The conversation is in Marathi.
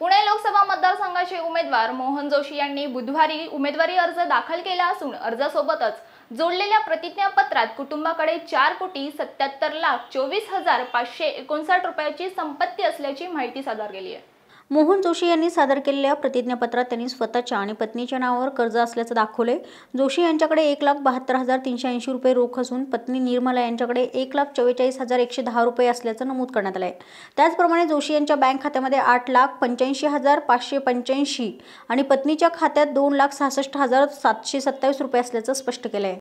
पुणे लोकसभा मतदारसंघाचे उमेदवार मोहन जोशी यांनी बुधवारी उमेदवारी अर्ज दाखल केला असून अर्जासोबतच जोडलेल्या प्रतिज्ञापत्रात कुटुंबाकडे चार कोटी सत्याहत्तर लाख चोवीस हजार पाचशे एकोणसाठ रुपयाची संपत्ती असल्याची माहिती सादर केली आहे मोहन जोशी यांनी सादर केलेल्या प्रतिज्ञापत्रात त्यांनी स्वतःच्या आणि पत्नीच्या नावावर कर्ज असल्याचं दाखवले जोशी यांच्याकडे एक लाख बहात्तर हजार तीनशे ऐंशी रुपये रोख असून पत्नी निर्मला यांच्याकडे एक लाख चव्वेचाळीस हजार एकशे दहा रुपये असल्याचं नमूद करण्यात आलं आहे त्याचप्रमाणे जोशी यांच्या बँक खात्यामध्ये आठ लाख पंच्याऐंशी हजार पाचशे पंच्याऐंशी आणि पत्नीच्या खात्यात दोन लाख सहासष्ट हजार सातशे सत्तावीस रुपये असल्याचं स्पष्ट केलं आहे